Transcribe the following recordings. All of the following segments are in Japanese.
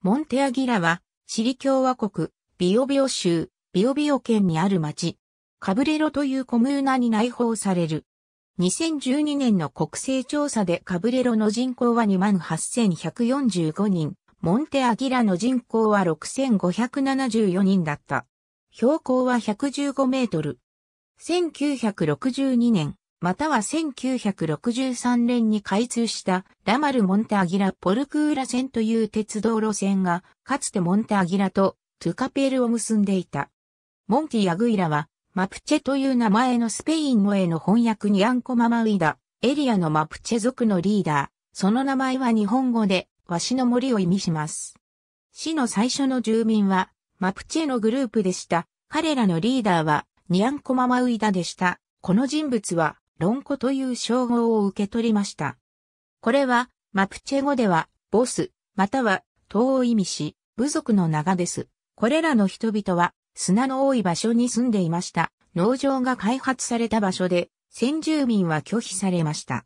モンテアギラは、チリ共和国、ビオビオ州、ビオビオ県にある町、カブレロというコムーナに内包される。2012年の国勢調査でカブレロの人口は28,145人、モンテアギラの人口は6,574人だった。標高は115メートル。1962年、または1963年に開通したラマル・モンタアギラ・ポルクーラ線という鉄道路線が、かつてモンタアギラとトゥカペールを結んでいた。モンティ・アグイラは、マプチェという名前のスペイン語への翻訳にアンコママウイダ、エリアのマプチェ族のリーダー、その名前は日本語で、ワシの森を意味します。市の最初の住民は、マプチェのグループでした。彼らのリーダーは、ニアンコママウイダでした。この人物は、論語という称号を受け取りました。これは、マプチェ語では、ボス、または、遠を意味し、部族の名がです。これらの人々は、砂の多い場所に住んでいました。農場が開発された場所で、先住民は拒否されました。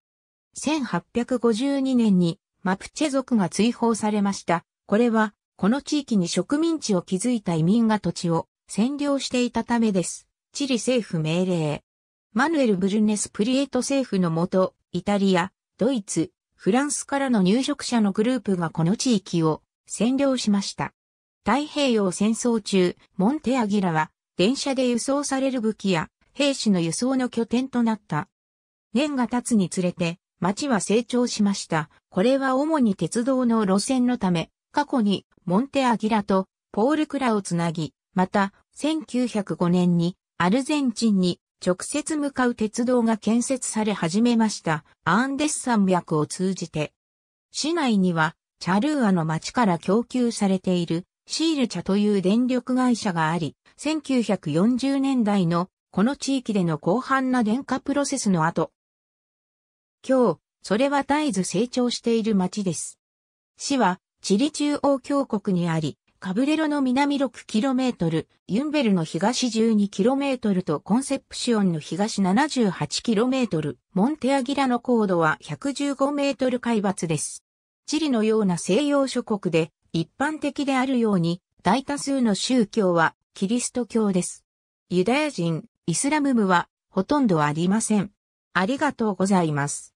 1852年に、マプチェ族が追放されました。これは、この地域に植民地を築いた移民が土地を占領していたためです。チリ政府命令。マヌエル・ブルネス・プリエト政府のもと、イタリア、ドイツ、フランスからの入植者のグループがこの地域を占領しました。太平洋戦争中、モンテアギラは電車で輸送される武器や兵士の輸送の拠点となった。年が経つにつれて町は成長しました。これは主に鉄道の路線のため、過去にモンテアギラとポールクラをつなぎ、また1905年にアルゼンチンに直接向かう鉄道が建設され始めました。アンデス山脈を通じて。市内には、チャルーアの町から供給されているシール茶という電力会社があり、1940年代のこの地域での広範な電化プロセスの後。今日、それは絶えず成長している町です。市は、チリ中央峡谷にあり、カブレロの南 6km、ユンベルの東 12km とコンセプシオンの東 78km、モンテアギラの高度は 115m 海抜です。チリのような西洋諸国で一般的であるように、大多数の宗教はキリスト教です。ユダヤ人、イスラムムはほとんどありません。ありがとうございます。